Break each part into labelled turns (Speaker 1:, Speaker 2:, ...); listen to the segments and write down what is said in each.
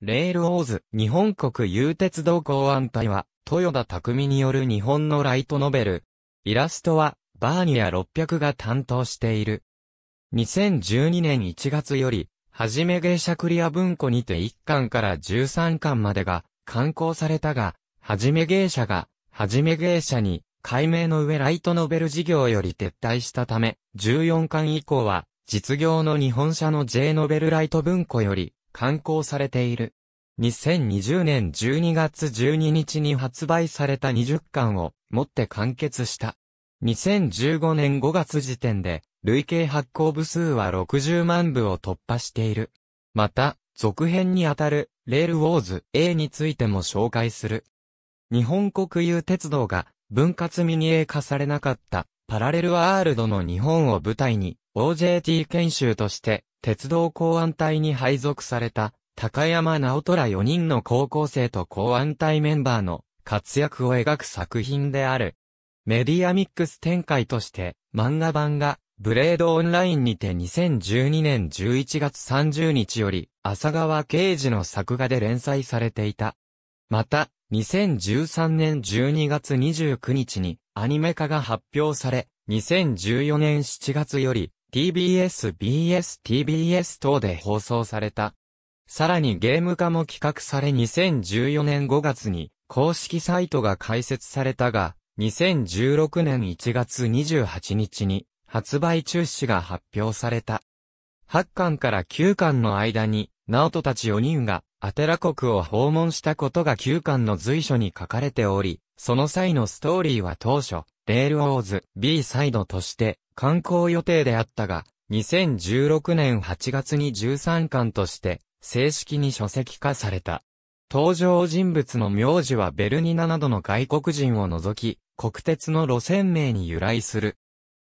Speaker 1: レールオーズ、日本国有鉄道公安隊は、豊田匠による日本のライトノベル。イラストは、バーニア600が担当している。2012年1月より、はじめ芸者クリア文庫にて1巻から13巻までが、刊行されたが、はじめ芸者が、はじめ芸者に、解明の上ライトノベル事業より撤退したため、14巻以降は、実業の日本社の J ノベルライト文庫より、刊行されている。2020年12月12日に発売された20巻をもって完結した。2015年5月時点で、累計発行部数は60万部を突破している。また、続編にあたる、レールウォーズ A についても紹介する。日本国有鉄道が分割ミニ A 化されなかったパラレルワールドの日本を舞台に OJT 研修として鉄道公安隊に配属された、高山直虎4人の高校生と公安隊メンバーの活躍を描く作品である。メディアミックス展開として、漫画版が、ブレードオンラインにて2012年11月30日より、浅川刑事の作画で連載されていた。また、2013年12月29日に、アニメ化が発表され、2014年7月より、TBS、BS、TBS 等で放送された。さらにゲーム化も企画され2014年5月に公式サイトが開設されたが、2016年1月28日に発売中止が発表された。8巻から9巻の間に、ナオトたち4人がアテラ国を訪問したことが9巻の随所に書かれており、その際のストーリーは当初、レールオーズ B サイドとして観光予定であったが、2016年8月に13巻として正式に書籍化された。登場人物の名字はベルニナなどの外国人を除き、国鉄の路線名に由来する。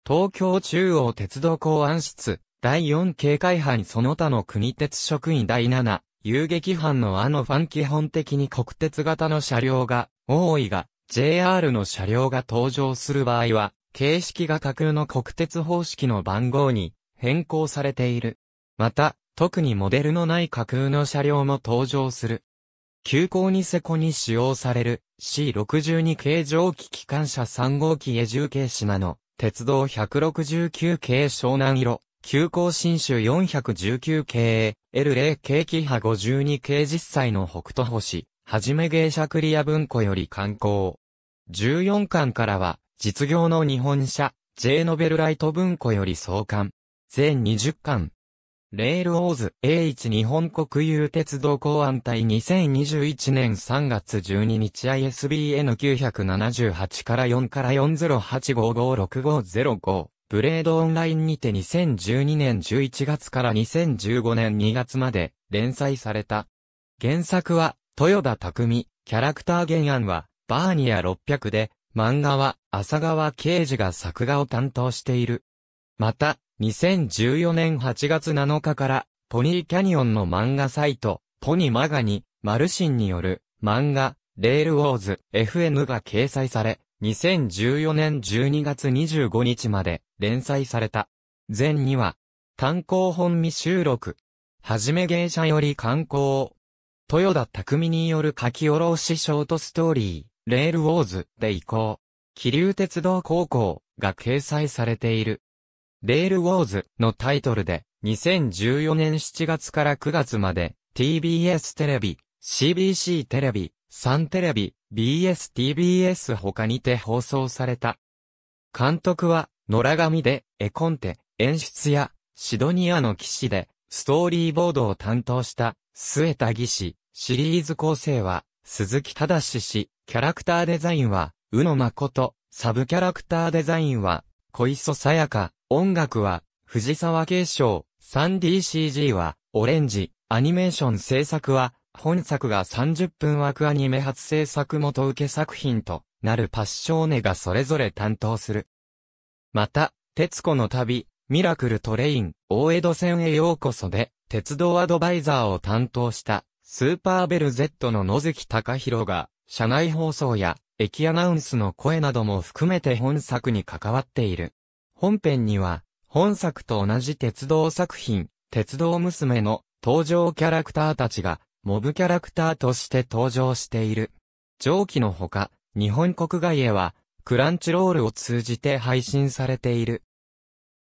Speaker 1: 東京中央鉄道公安室、第4警戒班その他の国鉄職員第7、遊撃班のあのファン基本的に国鉄型の車両が多いが、JR の車両が登場する場合は、形式が架空の国鉄方式の番号に変更されている。また、特にモデルのない架空の車両も登場する。急行ニセコに使用される C62 系蒸気機関車3号機へ重慶島の鉄道169系湘南色、急行新種419系 L0 系機ハ52系実際の北斗星、はじめ芸者クリア文庫より観光。14巻からは、実業の日本社、J ノベルライト文庫より創刊。全20巻。レールオーズ A1 日本国有鉄道公安隊2021年3月12日 ISBN 978から4から4 0 8 5 5 6 5 0 5ブレードオンラインにて2012年11月から2015年2月まで連載された。原作は豊田匠、キャラクター原案はバーニア600で、漫画は浅川刑事が作画を担当している。また、2014年8月7日から、ポニーキャニオンの漫画サイト、ポニマガに、マルシンによる、漫画、レールウォーズ、f m が掲載され、2014年12月25日まで連載された。全には、単行本未収録。はじめ芸者より観光。豊田匠による書き下ろしショートストーリー。レールウォーズで移行。気流鉄道高校が掲載されている。レールウォーズのタイトルで、2014年7月から9月まで、TBS テレビ、CBC テレビ、サンテレビ、BSTBS 他にて放送された。監督は、野良神で、絵コンテ、演出や、シドニアの騎士で、ストーリーボードを担当した、末田義士、シリーズ構成は、鈴木忠氏、キャラクターデザインは、宇野誠、サブキャラクターデザインは、小磯さやか、音楽は、藤沢継承、3DCG は、オレンジ、アニメーション制作は、本作が30分枠アニメ初制作元受け作品となるパッショーネがそれぞれ担当する。また、鉄子の旅、ミラクルトレイン、大江戸線へようこそで、鉄道アドバイザーを担当したスーパーベル Z の野月隆弘が、社内放送や、駅アナウンスの声なども含めて本作に関わっている。本編には、本作と同じ鉄道作品、鉄道娘の登場キャラクターたちが、モブキャラクターとして登場している。上記のほか、日本国外へは、クランチロールを通じて配信されている。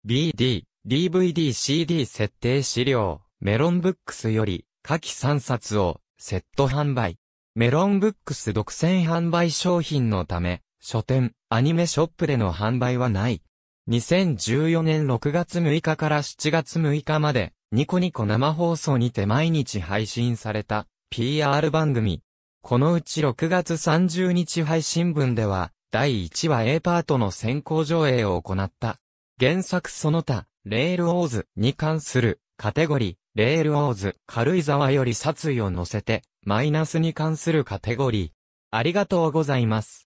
Speaker 1: BD、DVD、CD 設定資料、メロンブックスより、下記3冊をセット販売。メロンブックス独占販売商品のため、書店、アニメショップでの販売はない。2014年6月6日から7月6日まで、ニコニコ生放送にて毎日配信された PR 番組。このうち6月30日配信分では、第1話 A パートの先行上映を行った。原作その他、レールオーズに関するカテゴリー、レールオーズ、軽井沢より殺意を乗せて、マイナスに関するカテゴリー。ありがとうございます。